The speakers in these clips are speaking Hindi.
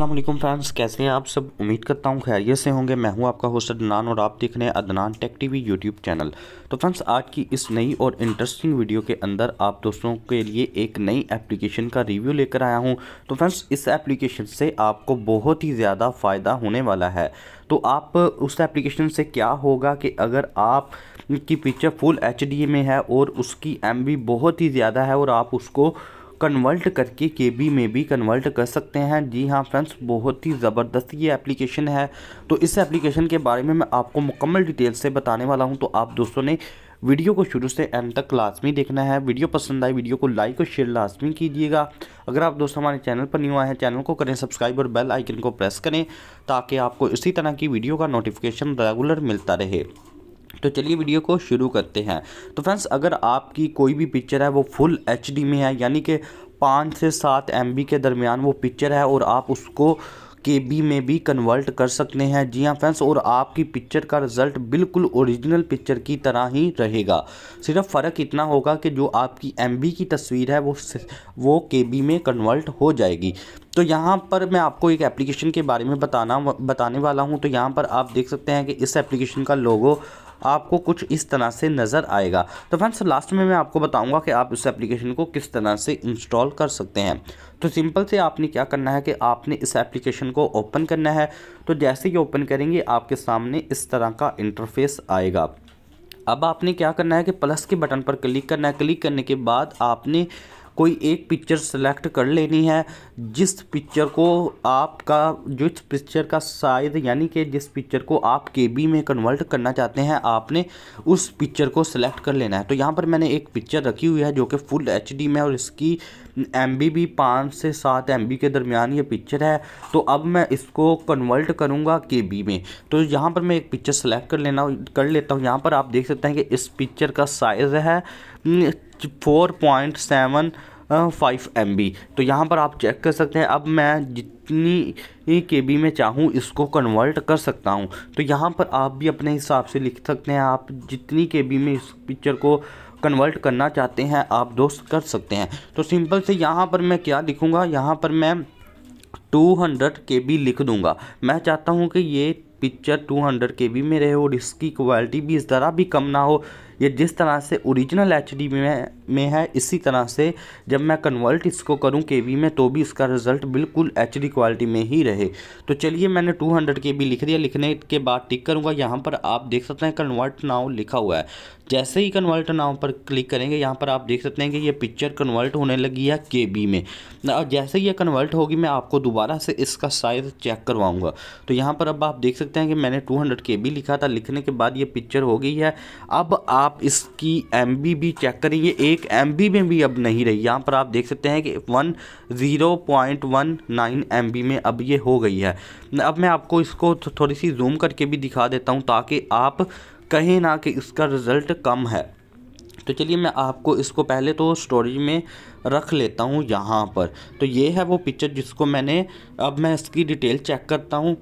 अल्लाम फ्रेंड्स कैसे हैं आप सब उम्मीद करता हूँ खैरियत से होंगे मैं हूँ आपका होस्ट अदनान और आप देख रहे हैं Adnan tech TV YouTube channel तो फ्रेंड्स आज की इस नई और इंटरेस्टिंग वीडियो के अंदर आप दोस्तों के लिए एक नई एप्लीकेशन का रिव्यू लेकर आया हूँ तो फ्रेंड्स इस एप्लीकेशन से आपको बहुत ही ज़्यादा फ़ायदा होने वाला है तो आप उस एप्लीकेशन से क्या होगा कि अगर आप की पिक्चर फुल एच में है और उसकी एम बहुत ही ज़्यादा है और आप उसको कन्वर्ट करके के बी में भी कन्वर्ट कर सकते हैं जी हाँ फ्रेंड्स बहुत ही ज़बरदस्त ये एप्लीकेशन है तो इस एप्लीकेशन के बारे में मैं आपको मुकम्मल डिटेल से बताने वाला हूँ तो आप दोस्तों ने वीडियो को शुरू से एंड तक लाजमी देखना है वीडियो पसंद आई वीडियो को लाइक और शेयर लाजमी कीजिएगा अगर आप दोस्तों हमारे चैनल पर न्यू आए हैं चैनल को करें सब्सक्राइब और बेल आइकन को प्रेस करें ताकि आपको इसी तरह की वीडियो का नोटिफिकेशन रेगुलर मिलता रहे तो चलिए वीडियो को शुरू करते हैं तो फ्रेंड्स अगर आपकी कोई भी पिक्चर है वो फुल एच में है यानी कि पाँच से सात एम के दरमियान वो पिक्चर है और आप उसको के बी में भी कन्वर्ट कर सकते हैं जी हाँ फ्रेंड्स और आपकी पिक्चर का रिज़ल्ट बिल्कुल ओरिजिनल पिक्चर की तरह ही रहेगा सिर्फ फ़र्क इतना होगा कि जो आपकी एम की तस्वीर है वो वो के बी में कन्वर्ट हो जाएगी तो यहाँ पर मैं आपको एक एप्लीकेशन के बारे में बताना बताने वाला हूँ तो यहाँ पर आप देख सकते हैं कि इस एप्लीकेशन का लोगो आपको कुछ इस तरह से नज़र आएगा तो फ्रेंड्स लास्ट में मैं आपको बताऊंगा कि आप इस एप्लीकेशन को किस तरह से इंस्टॉल कर सकते हैं तो सिंपल से आपने क्या करना है कि आपने इस एप्लीकेशन को ओपन करना है तो जैसे ही ओपन करेंगे आपके सामने इस तरह का इंटरफेस आएगा अब आपने क्या करना है कि प्लस के बटन पर क्लिक करना है क्लिक करने के बाद आपने कोई एक पिक्चर सेलेक्ट कर लेनी है जिस पिक्चर को आपका जिस पिक्चर का साइज यानी कि जिस पिक्चर को आप के बी में कन्वर्ट करना चाहते हैं आपने उस पिक्चर को सिलेक्ट कर लेना है तो यहाँ पर मैंने एक पिक्चर रखी हुई है जो कि फुल एच में और इसकी एम बी भी पाँच से सात एम बी के दरमियान ये पिक्चर है तो अब मैं इसको कन्वर्ट करूँगा के बी में तो यहाँ पर मैं एक पिक्चर सेलेक्ट कर लेना कर लेता हूँ यहाँ पर आप देख सकते हैं कि इस पिक्चर का साइज़ है four point seven five M B तो यहाँ पर आप चेक कर सकते हैं अब मैं जितनी के बी में चाहूँ इसको कन्वर्ट कर सकता हूँ तो यहाँ पर आप भी अपने हिसाब से लिख सकते हैं आप जितनी के बी में इस पिक्चर को कन्वर्ट करना चाहते हैं आप दोस्त कर सकते हैं तो सिंपल से यहाँ पर मैं क्या लिखूँगा यहाँ पर मैं टू हंड्रेड के बी लिख दूँगा मैं चाहता हूँ कि ये picture two hundred K B में रहे और इसकी क्वालिटी भी इस तरह भी कम ना हो ये जिस तरह से ओरिजिनल एच में में है इसी तरह से जब मैं कन्वर्ट इसको करूँ के में तो भी इसका रिज़ल्ट बिल्कुल एच डी क्वालिटी में ही रहे तो चलिए मैंने टू हंड्रेड के बी लिख दिया लिखने के बाद टिक करूँगा यहाँ पर आप देख सकते हैं कन्वर्ट नाउ लिखा हुआ है जैसे ही कन्वर्ट नाउ पर क्लिक करेंगे यहाँ पर आप देख सकते हैं कि ये पिक्चर कन्वर्ट होने लगी है के बी में और जैसे ही ये कन्वर्ट होगी मैं आपको दोबारा से इसका साइज़ चेक करवाऊँगा तो यहाँ पर अब आप देख सकते हैं कि मैंने टू हंड्रेड के बी लिखा था लिखने के बाद ये पिक्चर हो गई है अब आप आप इसकी एम भी चेक करेंगे एक एम में भी अब नहीं रही यहाँ पर आप देख सकते हैं कि one zero point one nine M में अब ये हो गई है अब मैं आपको इसको थोड़ी सी जूम करके भी दिखा देता हूँ ताकि आप कहें ना कि इसका रिज़ल्ट कम है तो चलिए मैं आपको इसको पहले तो स्टोरेज में रख लेता हूँ यहाँ पर तो ये है वो पिक्चर जिसको मैंने अब मैं इसकी डिटेल चेक करता हूँ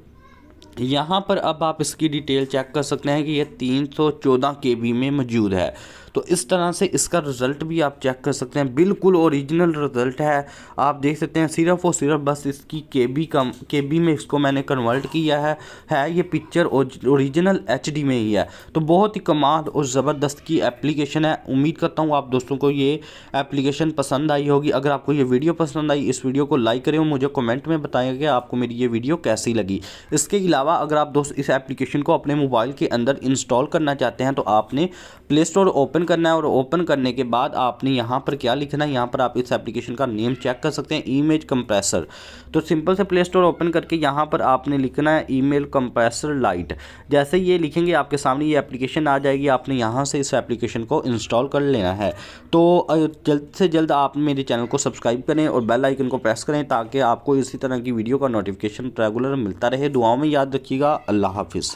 यहाँ पर अब आप इसकी डिटेल चेक कर सकते हैं कि यह तीन सौ चौदह के बी में मौजूद है तो इस तरह से इसका रिज़ल्ट भी आप चेक कर सकते हैं बिल्कुल ओरिजिनल रिज़ल्ट है आप देख सकते हैं सिर्फ और सिर्फ बस इसकी के बी कम के बी में इसको मैंने कन्वर्ट किया है है ये पिक्चर ओरिजिनल एच में ही है तो बहुत ही कमाल और ज़बरदस्त की एप्लीकेशन है उम्मीद करता हूँ आप दोस्तों को ये एप्लीकेशन पसंद आई होगी अगर आपको ये वीडियो पसंद आई इस वीडियो को लाइक करें और मुझे कमेंट में बताएं कि आपको मेरी ये वीडियो कैसी लगी इसके अलावा अगर आप दोस्त इस एप्लीकेशन को अपने मोबाइल के अंदर इंस्टॉल करना चाहते हैं तो आपने प्ले स्टोर ओपन ओपन करना है और ओपन करने के बाद आपने यहाँ पर क्या लिखना है यहाँ पर आप इस एप्लीकेशन का नेम चेक कर सकते हैं इमेज कंप्रेसर तो सिंपल से प्ले स्टोर ओपन करके यहाँ पर आपने लिखना है ईमेल कंप्रेसर लाइट जैसे ये लिखेंगे आपके सामने ये एप्लीकेशन आ जाएगी आपने यहाँ से इस एप्लीकेशन को इंस्टॉल कर लेना है तो जल्द से जल्द आप मेरे चैनल को सब्सक्राइब करें और बेल आइकन को प्रेस करें ताकि आपको इसी तरह की वीडियो का नोटिफिकेशन रेगुलर मिलता रहे दुआओं में याद रखिएगा अल्लाह हाफिज़